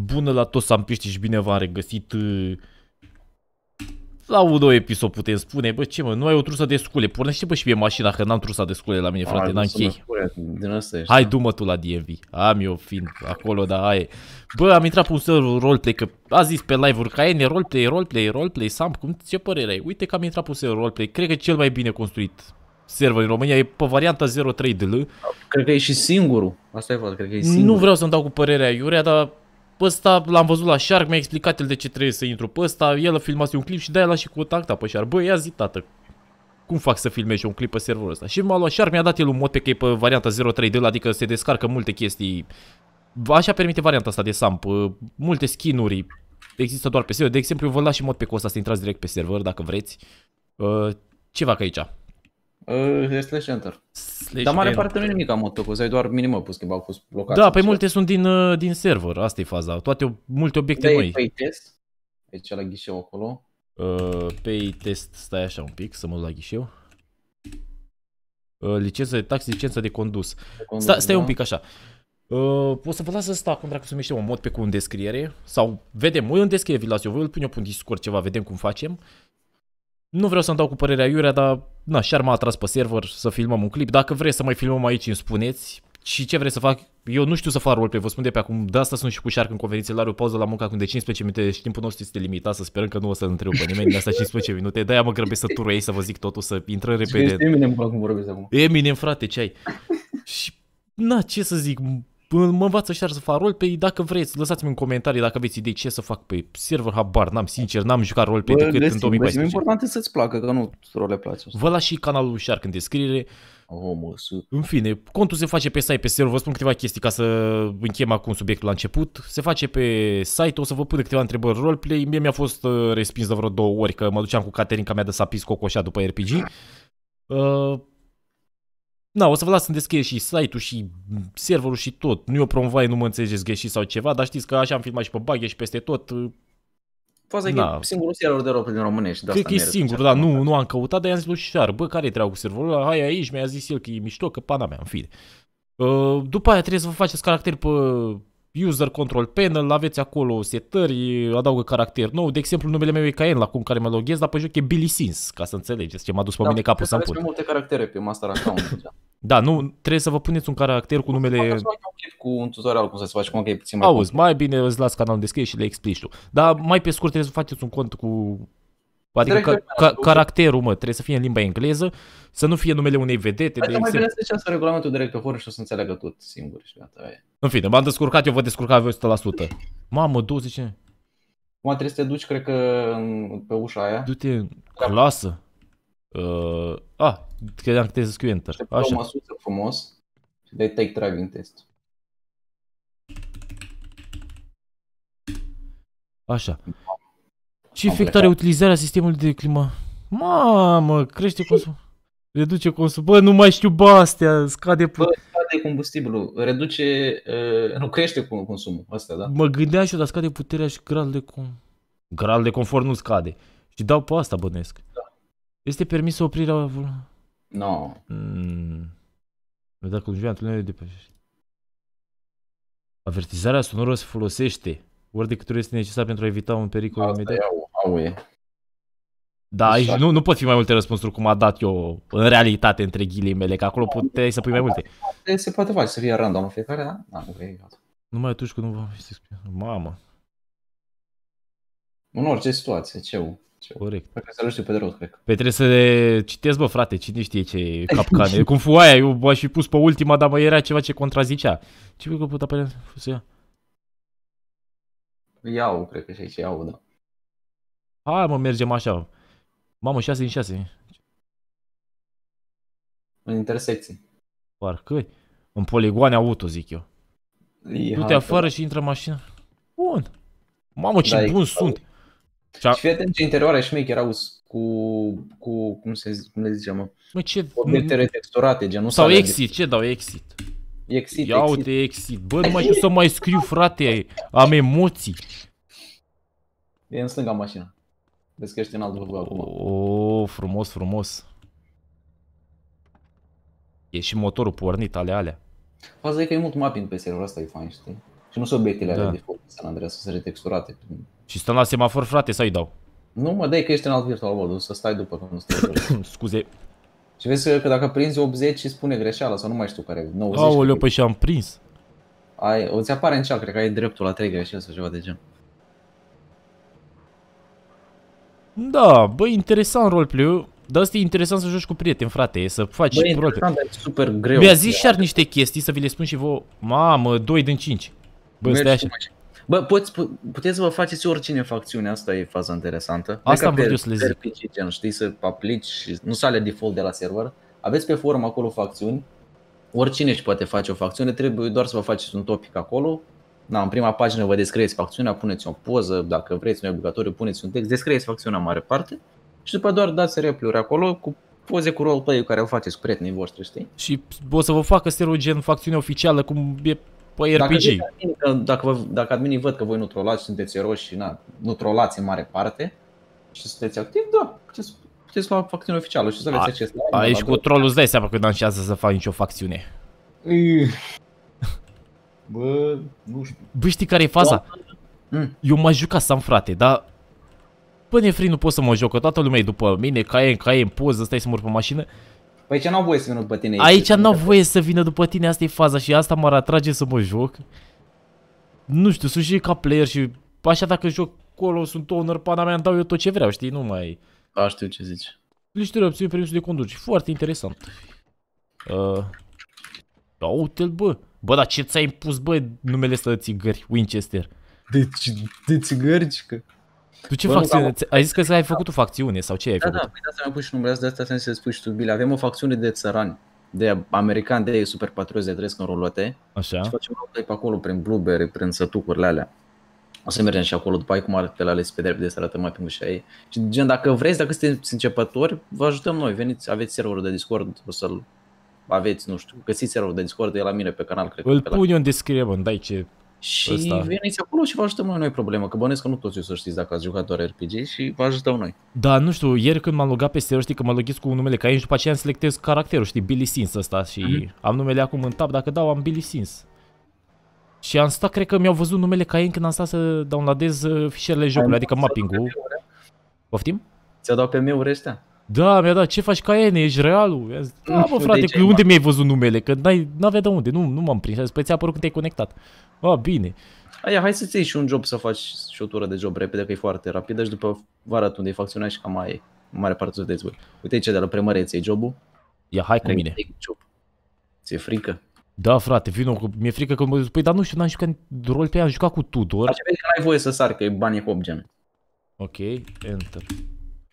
Bună la toți sampiștii și bine v-am regăsit la un nou episod putem spune, bă ce mă, nu ai o trusă de scule, pornește bă și mie mașina că n-am trusa de scule la mine frate, n-am chei. Hai du-mă tu la DMV, am eu fiind acolo, da, aia Bă, am intrat pe un server roleplay, că a zis pe live-uri ca e roleplay, roleplay, roleplay, Sam, cum, ce părere ai? Uite că am intrat pe un server roleplay, cred că cel mai bine construit server în România e pe varianta 03DL. Cred că e și singurul, asta e fapt, cred că e singurul. Nu vreau să-mi dau cu părerea Iurea, dar ăsta l-am văzut la Shark, mi-a explicat el de ce trebuie să intru pe ăsta, el a filmat un clip și de-aia l-a și contactat pe Shark. Băi, ia zi, tată, cum fac să filmez un clip pe serverul ăsta? Și m-a luat Shark, mi-a dat el un mod pe că e pe varianta 03 de adică se descarcă multe chestii. Așa permite varianta asta de SAMP, multe skinuri există doar pe server. De exemplu, vă las și mod pe costa să intrați direct pe server dacă vreți. Uh, Ceva fac aici. Uh, slash enter. Slash Dar mare enter. parte nu e nimic am ai doar minimă pus schimbau pus locația. Da, păi multe sunt din, uh, din server, asta e faza. Toate, multe obiecte noi. Pay test, deci la ghișeu acolo. Uh, pay test, stai așa un pic să mă duc la ghișeu. Uh, licență de taxi, licență de condus. De condus Sta, stai da. un pic așa. Uh, o să vă las să stau acum dacă se numește un mod pe cu în descriere sau vedem, eu în descriere vi las eu, voi îl pun eu pe un Discord ceva, vedem cum facem nu vreau să-mi dau cu părerea iurea, dar na, și-ar m-a atras pe server să filmăm un clip. Dacă vreți să mai filmăm aici, îmi spuneți. Și ce vreți să fac? Eu nu știu să fac roleplay, vă spun de pe acum. De asta sunt și cu șarc în conferințe, la o pauză la muncă acum de 15 minute și timpul nostru este limitat, să sperăm că nu o să întreb pe nimeni de asta 15 minute. De-aia mă grăbesc să turei, să vă zic totul, să intrăm repede. Este Eminem cum vorbesc acum. Eminem, frate, ce ai? Și, na, ce să zic, mă învață ăștia să fac roleplay, dacă vreți, lăsați-mi în comentarii dacă aveți idei ce să fac pe server, habar, n-am, sincer, n-am jucat roleplay Bă, decât în 2014. important e să-ți placă, că nu role place. Vă las și canalul lui Shark în descriere. Oh, în fine, contul se face pe site, pe server, vă spun câteva chestii ca să închem acum subiectul la început. Se face pe site, o să vă pun câteva întrebări roleplay, mie mi-a fost uh, respins de vreo două ori că mă duceam cu Caterin, că mi-a dăsat pis cocoșa după RPG. Uh, Na, o să vă las să descriere și site-ul și serverul și tot. Nu e o promovare, nu mă înțelegeți greșit sau ceva, dar știți că așa am filmat și pe baghe și peste tot. Poate da. e singurul server de rol din românești. Cred că e singur, da, nu, nu am căutat, dar i-am zis lui Șar, bă, care e treaba cu serverul ăla? Hai aici, mi-a zis el că e mișto, că pana mea, în fine. Uh, după aia trebuie să vă faceți caracter pe user control panel, aveți acolo setări, adaugă caracter nou. De exemplu, numele meu e Caen, la cum care mă loghez, dar pe joc e Billy Sins, ca să înțelegeți ce m-a dus pe da, mine capul să-mi pun. multe caractere pe master account. da, nu, trebuie să vă puneți un caracter cu numele... Cu un tutorial cum să se faci, cum că e puțin mai... Auzi, mai bine îți las canalul deschis și le explici tu. Dar mai pe scurt trebuie să faceți un cont cu Adică ca, ca, caracterul, mă, trebuie să fie în limba engleză, să nu fie numele unei vedete. Hai de mai bine să zicească regulamentul de recăfor și o să înțeleagă tot singur și gata. În fine, m-am descurcat, eu vă descurca voi 100%. Mamă, 20 ani. Acum trebuie să te duci, cred că, pe ușa aia. Du-te, da. lasă. Uh, a, ah, credeam că trebuie să scriu enter. Așa. măsuță frumos și dai take driving test. Așa. Ce efect are utilizarea sistemului de climă? Mamă, crește consumul. Reduce consumul. Bă, nu mai știu bă, astea, scade... Bă, scade combustibilul, reduce... Uh, nu, crește consumul, asta, da? Mă gândeam și eu, dar scade puterea și gradul de cum. Gradul de confort nu scade. Și dau pe asta, bănesc. Da. Este permis oprirea... No. Mm. Dacă nu juia de pe... Avertizarea sonoră se folosește ori de câte ori este necesar pentru a evita un pericol Asta imediat. Iau. Aue. Da, aici exact. nu, nu pot fi mai multe răspunsuri cum a dat eu în realitate între ghilimele, că acolo puteai să pui mai multe. Se poate face să fie random fiecare, da? Da, ok, gata. Numai atunci când nu v-am să Mamă. În orice situație, ce ce... Corect. Cred să le știu pe de rost, cred. Păi trebuie să le citesc, bă, frate, cine știe ce capcane. Cum fu aia, eu aș fi pus pe ultima, dar mă era ceva ce contrazicea. Ce că putea apărea să ia? Iau, cred că și aici iau, da. Hai mă, mergem așa. Mamă, 6 din 6. În intersecții. Parcă În poligoane auto, zic eu. Tu te afară da. și intră mașina. mașină. Bun. Mamă, ce da, bun e, sunt. Și, fii atent ce interioare șmecher auzi cu, cu cum, se, zice, cum le zice, mă? Mă, ce... Obiectele texturate, genul Sau exit, de... ce dau exit? Exit, Ia exit. uite exit. Bă, nu mai știu să mai scriu, frate, am emoții. E în stânga mașina. Vezi că ești în alt acum. O, oh, frumos, frumos. E și motorul pornit, ale alea. Faza e că e mult mapping pe serverul ăsta, e fain, știi? Și nu sunt obiectele da. de default San Andreas, sunt retexturate. Și stăm la semafor, frate, să-i dau? Nu, mă, dai că ești în alt virtual world, să stai după când nu stai Scuze. Și vezi că dacă prinzi 80 și spune greșeala sau nu mai știu care, 90. Aoleu, păi și am prins. Ai, o ți apare în cea, cred că ai dreptul la 3 greșeli sau ceva de gen. Da, bă, interesant roleplay-ul. Dar asta e interesant să joci cu prieteni, frate, să faci Băi, roleplay. Bă, super greu. Mi-a zis și ar niște chestii să vi le spun și vouă. Mamă, 2 din 5. Bă, stai așa. Bă, poți, puteți să vă faceți oricine facțiune, asta e faza interesantă. Asta am vrut să le zic. PC, gen, știi, să aplici și nu sale default de la server. Aveți pe forum acolo facțiuni, oricine și poate face o facțiune, trebuie doar să vă faceți un topic acolo, Na, în prima pagină vă descrieți facțiunea, puneți o poză, dacă vreți, nu e obligatoriu, puneți un text, descrieți facțiunea în mare parte și după doar dați repliuri acolo cu poze cu roleplay care o faceți cu prietenii voștri, știi? Și o să vă facă serul gen facțiune oficială cum e pe RPG. Dacă, dacă, vă, dacă adminii văd că voi nu trolați, sunteți eroși și na, nu trolați în mare parte și sunteți activi, da, puteți, puteți lua facțiune oficială și să aveți acest. Aici cu trollul îți dai seama că nu am șansă să fac nicio facțiune. Bă, nu știu. Bă, știi care e faza? Mm. Eu m-aș juca Sam, frate, dar... Bă, nefri, nu pot să mă joc, că toată lumea e după mine, caie, caien, poză, stai să mor pe mașină. Păi aici n-au voie să vină după tine. Aici n-au voie să vină după tine, asta e faza și asta m-ar atrage să mă joc. Nu știu, sunt și ca player și așa dacă joc acolo, sunt owner, pana mea, îmi dau eu tot ce vreau, știi, nu mai... Da, știu ce zici. Liștele opțiuni permisul de conduci, foarte interesant. Uh, da, uite-l, bă. Bă, dar ce ți-ai impus, bă, numele ăsta de țigări, Winchester? De, de că? Tu ce facțiune? Ai zis că ai făcut o facțiune sau ce ai da, făcut? Da, păi da, păi de mi pus și numele de asta să spui și tu, Billy. Avem o facțiune de țărani, de americani, de super patrioți de trăiesc în rolote. Așa. Și facem rotate pe acolo, prin blueberry, prin sătucurile alea. O să mergem și acolo după aia cum arată pe la ales pe drept de să arătăm mai pe mușa ei. Și gen, dacă vreți, dacă sunteți începători, vă ajutăm noi. Veniți, aveți serverul de Discord, o să-l aveți, nu știu, găsiți serverul de Discord, e la mine pe canal, cred. Îl că, pun eu în descriere, dai ce și ăsta. veniți acolo și vă ajutăm noi, e problemă, că bănesc că nu toți o să știți dacă ați jucat doar RPG și vă ajutăm noi. Da, nu știu, ieri când m-am logat pe server, știi că mă loghez cu numele ca aici, după aceea îmi selectez caracterul, știi, Billy Sins ăsta și mm-hmm. am numele acum în tab, dacă dau am Billy Sins. Și am stat, cred că mi-au văzut numele Cain când am stat să downloadez uh, fișierele jocului, adică mapping-ul. Poftim? Ți-a dat pe meu restea. Da, mi-a dat, ce faci ca Ene, ești realul? Zis, da, mă, frate, că unde da. mi-ai văzut numele? Că n-avea de unde, nu, nu m-am prins. Păi ți-a apărut când te-ai conectat. A, bine. Aia, hai să-ți iei și un job să faci și o tură de job repede, că e foarte rapidă și deci după vă arăt unde facțiunea și cam mai în mare parte să te Uite ce de la primăreție jobul. Ia, hai cu Re mine. Job. Ți-e frică? Da, frate, vino, mi-e frică că mă zic, păi, dar nu știu, n-am jucat rol pe ea, am jucat cu Tudor. Așa că ai voie să sar, că e banii hop gen. Ok, enter.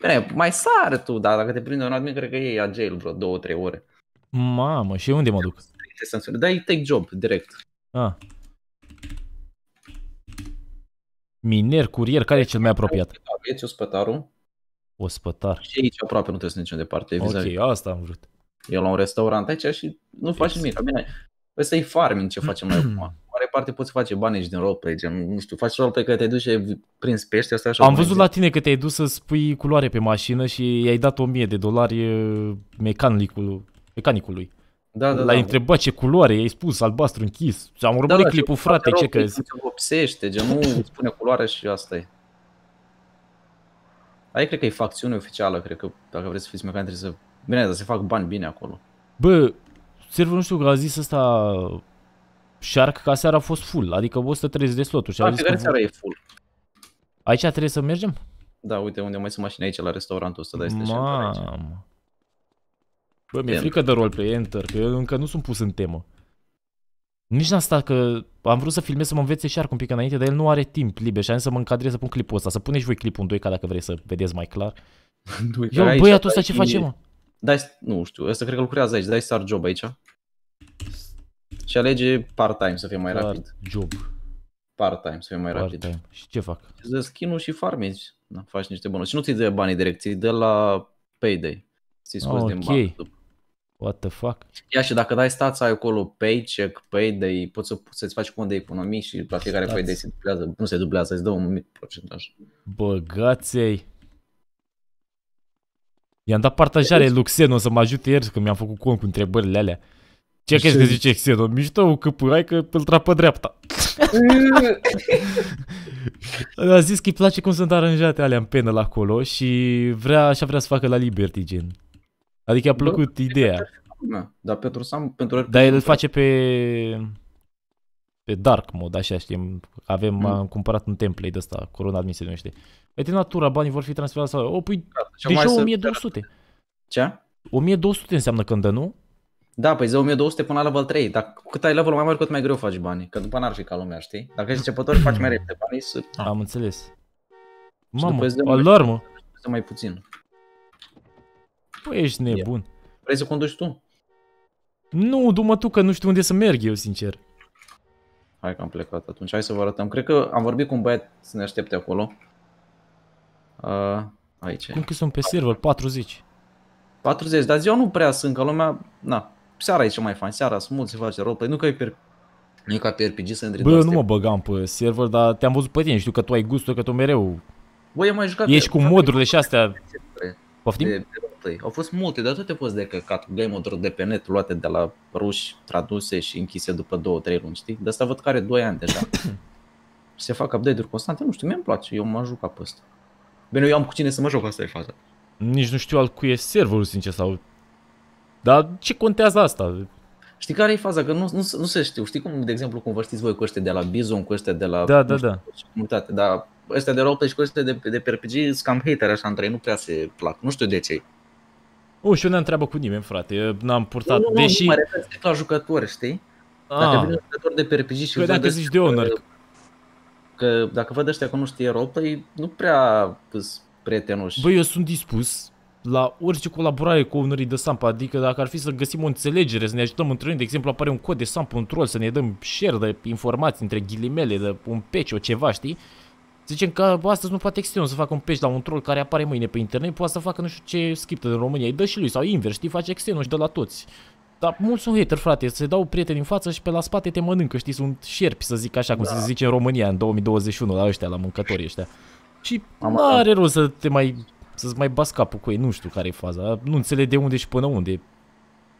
Bine, mai sar tu, dar dacă te prinde un admin, cred că e la jail vreo două, trei ore. Mamă, și unde mă duc? Da, e take job, direct. Ah. Miner, curier, care e cel mai apropiat? Vieți ospătarul. Ospătar. Și aici aproape, nu trebuie să nici departe. Ok, asta am vrut. Eu la un restaurant aici și nu faci nimic. Bine, ăsta păi e farming ce facem noi acum parte poți face bani și din roleplay, gen, nu știu, faci roleplay că te duci și prinzi pește, asta așa. Am văzut la tine că te-ai dus să spui culoare pe mașină și i-ai dat 1000 de dolari mecanicul, mecanicului. Da, da, L-ai da, întrebat ce culoare, i-ai spus albastru închis. Și am urmărit da, da, clipul, frate, ce crezi? Se obsește, gen, nu spune culoare și asta e. Aici cred că e facțiune oficială, cred că dacă vreți să fiți mecanic trebuie să... Bine, dar se fac bani bine acolo. Bă, serverul nu știu că a zis asta Shark ca seara a fost full, adică 130 de sloturi. Și da, că... seara e full. Aici trebuie să mergem? Da, uite unde mai sunt mașini aici la restaurantul ăsta, dar este Mamă. Bă, mi-e frică de roleplay, enter, că eu încă nu sunt pus în temă. Nici n-am stat că am vrut să filmez să mă învețe Shark un pic înainte, dar el nu are timp liber și am să mă încadrez să pun clipul ăsta, să puneți voi clipul în 2 ca dacă vrei să vedeți mai clar. Eu, băiatul ăsta ce face, mă? Dai, nu știu, ăsta cred că lucrează aici, dai star job aici. Și alege part-time să fie mai Part rapid. Job. Part-time să fie mai part rapid. Și ce fac? Îți dă skin și farmezi. Da, faci niște bonus. Și nu ți dă banii direct, ți dă la payday. Ți scoți oh, din okay. bani. What the fuck? Ia și dacă dai stați ai acolo paycheck, payday, poți, să, poți să-ți faci cont de economii și la fiecare stați. payday se dublează, nu se dublează, îți dă un mic procentaj. Băgaței! I-am dat partajare deci- lui Xenon să mă ajute ieri că mi-am făcut cont cu întrebările alea. Ce crezi că zice Xenon? Mișto o că că îl trapă dreapta. a zis că îi place cum sunt aranjate alea în penă la acolo și vrea, așa vrea să facă la Liberty, gen. Adică i-a da, plăcut da, ideea. Da, dar pentru Sam, pentru el... Dar el îl face pe... pe dark mod, așa știm. Avem, mm. am cumpărat un template de ăsta, Corona Admin se numește. Păi natura, banii vor fi transferați sau... O, oh, păi, da, deci deja 1200. Ce? 1200 înseamnă când dă, nu? Da, păi 1200 până la level 3, dar cu cât ai level mai mare, cât mai greu faci banii, că după n-ar fi ca lumea, știi? Dacă ești începător, faci mai repede banii să... Am înțeles. Mamă, alarmă! Mai, mai puțin. Păi ești nebun. Ia. Vrei să conduci tu? Nu, du-mă tu că nu știu unde să merg eu, sincer. Hai că am plecat atunci, hai să vă arătăm. Cred că am vorbit cu un băiat să ne aștepte acolo. Uh, aici. Cum că sunt pe server? 40. 40, dar ziua nu prea sunt, că lumea... Na, seara e cel mai fain, seara smut, se face roleplay, păi nu că e per... Nu e ca pe RPG să intri Bă, nu mă băgam pe server, dar te-am văzut pe tine, știu că tu ai gustul, că tu mereu... Bă, am mai jucat... Ești pe, cu modurile și astea... Poftim? De, Au fost multe, dar toate fost de căcat. Game moduri de pe net luate de la ruși, traduse și închise după 2-3 luni, știi? De asta văd care 2 ani deja. se fac update-uri constante, nu știu, mi am place, eu mă jucat pe ăsta. Bine, eu am cu cine să mă joc, asta e faza. Nici nu știu al cui e serverul, sincer, sau dar ce contează asta? Știi care e faza? Că nu, nu, nu se știu. Știi cum, de exemplu, cum vă știți voi cu ăștia de la Bizon, cu ăștia de la... Da, da, știu, da. Comunitate, dar ăștia de roleplay și cu ăștia de, de RPG sunt cam hater așa între ei, nu prea se plac. Nu știu de ce U, și eu ne am treabă cu nimeni, frate. Eu n-am purtat, nu, nu, deși... Nu, mă refer la jucători, știi? Dacă ah. vine jucător de pe RPG și... Păi că zici de owner. Că, că dacă văd ăștia că nu știe roleplay, păi nu prea sunt prietenoși. Băi, eu sunt dispus la orice colaborare cu unării de sampa, adică dacă ar fi să găsim o înțelegere, să ne ajutăm între noi, de exemplu apare un cod de sampa, un troll, să ne dăm share de informații între ghilimele, de un peci, o ceva, știi? Zicem că astăzi nu poate externul să facă un peci la un troll care apare mâine pe internet, poate să facă nu știu ce scriptă din România, îi dă și lui, sau invers, știi, face externul și de la toți. Dar mulți sunt hater, frate, se dau prieteni în față și pe la spate te mănâncă, știi, sunt șerpi, să zic așa, cum da. se zice în România în 2021, la ăștia, la mâncătorii ăștia. Și nu are rost să te mai să-ți mai bați capul cu ei, nu știu care e faza, nu înțeleg de unde și până unde.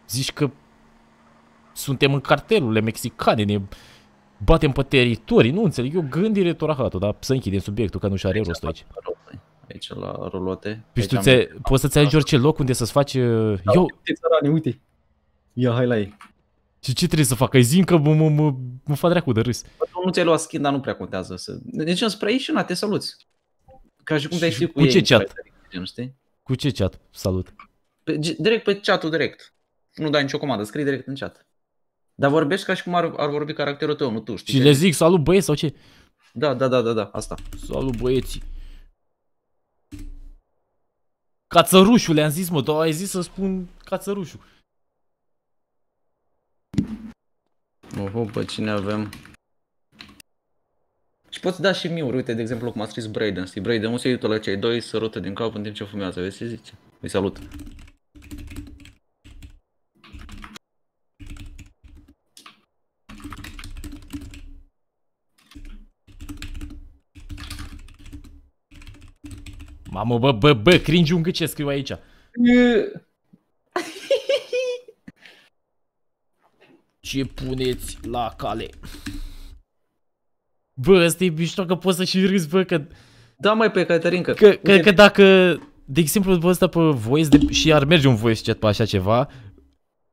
Zici că suntem în cartelurile mexicane, ne batem pe teritorii, nu înțeleg, eu gândire torahatul, dar să închidem subiectul, că nu și are rost aici. Aici la rolote. Păi tu poți să-ți alegi orice loc unde să-ți faci... Da, eu... Uite, țărani, uite. Ia, hai la ei. Și ce trebuie să fac? Ai zim că mă, mă, mă, mă fac dracu de râs. Nu ți-ai luat skin, dar nu prea contează. Deci spre aici și na, te saluți. Ca și cum te-ai fi cu, cu ce ei, chat? putem, știi? Cu ce chat salut? Pe, direct pe chatul direct. Nu dai nicio comandă, scrii direct în chat. Dar vorbești ca și cum ar, ar vorbi caracterul tău, nu tu, știi? Și le zic salut băieți sau ce? Da, da, da, da, da, asta. Salut băieții. Cațărușul, le-am zis, mă, dar ai zis să spun cațărușul. Oho, pe cine avem? Și poți da și miuri, uite de exemplu cum a scris Braden, știi, Braden, nu se uită la cei doi, sărută din cap în timp ce fumează, vezi ce zice? Îi salut. Mamă, bă, bă, bă, cringe un ce scriu aici. Ce puneți la cale? Bă, ăsta e mișto că poți să și râzi, bă, că... Da, mai pe Caterinca. Că, că, că, dacă, de exemplu, bă, ăsta pe voice, de, și ar merge un voice chat pe așa ceva,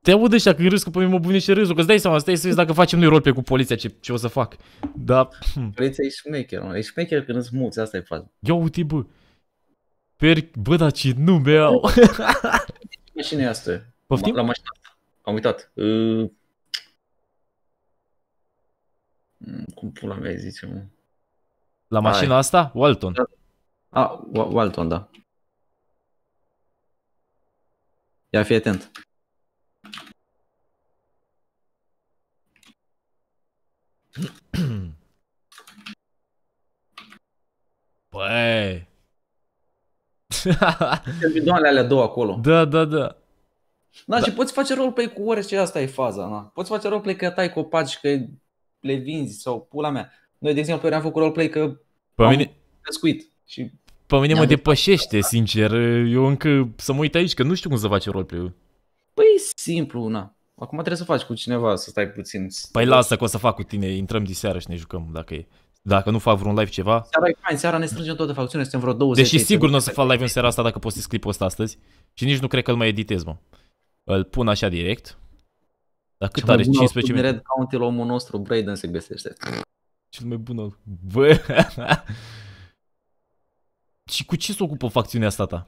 te aud ăștia când râzi, că pe păi mine mă bunește râzul, că îți dai seama, stai să vezi dacă facem noi pe cu poliția, ce, ce o să fac. Da. Poliția e șmecher, mă. E șmecher când îți muți, asta e fază. Ia uite, bă. Per... Bă, dar ce nume au. Mașina asta. Poftim? La mașina asta. Am uitat. Uh... Mm, cum pula mea zice, mă? La mașina asta? Walton. A, Walton, da. Ia fi atent. Băi. Bidoanele alea două acolo. Da, da, da. Da, da. și poți face roleplay cu orice, asta e faza, na. Poți face roleplay că tai copaci, că le vinzi sau pula mea. Noi, de exemplu, am făcut roleplay că pe mine... pescuit și pe mine mă depășește, sincer. Eu încă să mă uit aici, că nu știu cum să faci roleplay-ul. Păi simplu, na. Acum trebuie să faci cu cineva, să stai puțin. Păi lasă că o să fac cu tine, intrăm de seară și ne jucăm, dacă e. Dacă nu fac vreun live ceva... Seara e fain, seara ne strângem toată facțiunile, suntem vreo 20. Deși sigur nu o să fac live în seara asta dacă postez clipul ăsta astăzi. Și nici nu cred că îl mai editez, mă. Îl pun așa direct. Dar cât are? 15 minute? Red County la omul nostru, Braden se găsește. Cel mai bun Bă! și cu ce se s-o ocupă facțiunea asta ta?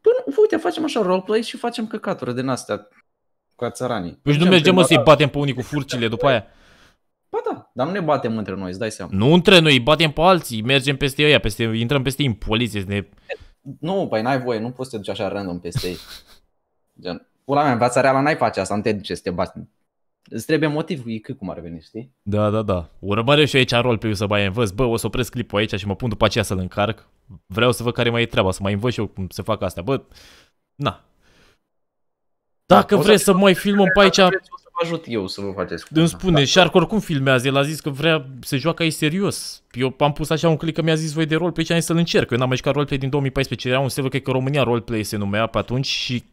Până, păi uite, facem așa roleplay și facem căcaturi din astea cu țăranii. Păi nu mergem să-i batem pe unii cu furcile după aia. Ba da, dar nu ne batem între noi, îți dai seama. Nu între noi, batem pe alții, mergem peste ei, peste, intrăm peste ei în poliție. Ne... Nu, păi n-ai voie, nu poți să te duci așa random peste ei. Gen, pula mea, în viața reală n-ai face asta, nu te duce să te bați. Îți trebuie motiv, e cât cum ar veni, știi? Da, da, da. Urmărești eu aici rol pe să mai învăț, bă, o să opresc clipul aici și mă pun după aceea să-l încarc. Vreau să văd care mai e treaba, să mai învăț și eu cum se fac astea, bă, na. Dacă da, vrei să mai filmăm pe aici... Vă ajut eu să vă faceți. Îmi spune, da. ar oricum filmează, el a zis că vrea să joacă aici serios. Eu am pus așa un click că mi-a zis voi de roleplay și am să-l încerc. Eu n-am mai jucat roleplay din 2014, era un server, cred că România Roleplay se numea pe atunci și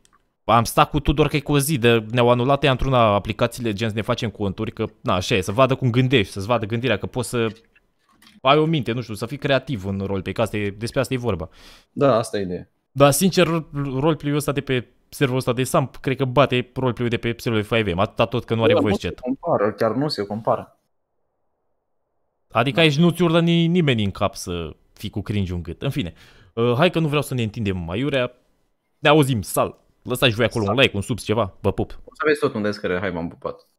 am stat cu Tudor că e cu o zi, de, ne-au anulat ea într-una aplicațiile, gen să ne facem conturi, că na, așa e, să vadă cum gândești, să-ți vadă gândirea, că poți să ai o minte, nu știu, să fii creativ în roleplay, că asta e, despre asta e vorba. Da, asta e ideea. Dar sincer, roleplay-ul ăsta de pe serverul ăsta de SAMP, cred că bate roleplay-ul de pe serverul 5M, atâta tot că nu are da, voice chat. Compară, chiar nu se compară. Adică da. aici nu-ți urlă ni- nimeni în cap să fii cu cringe un gât. În fine, uh, hai că nu vreau să ne întindem mai urea. Ne auzim, sal! Lăsați voi acolo exact. un like, un sub, ceva. Vă pup. O să vezi tot un descărere. Hai, v am pupat.